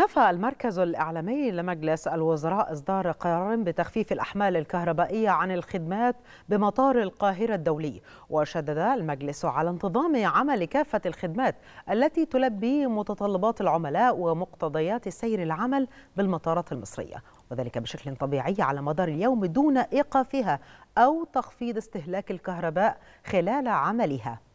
نفى المركز الإعلامي لمجلس الوزراء إصدار قرار بتخفيف الأحمال الكهربائية عن الخدمات بمطار القاهرة الدولي وشدد المجلس على انتظام عمل كافة الخدمات التي تلبي متطلبات العملاء ومقتضيات سير العمل بالمطارات المصرية وذلك بشكل طبيعي على مدار اليوم دون إيقافها أو تخفيض استهلاك الكهرباء خلال عملها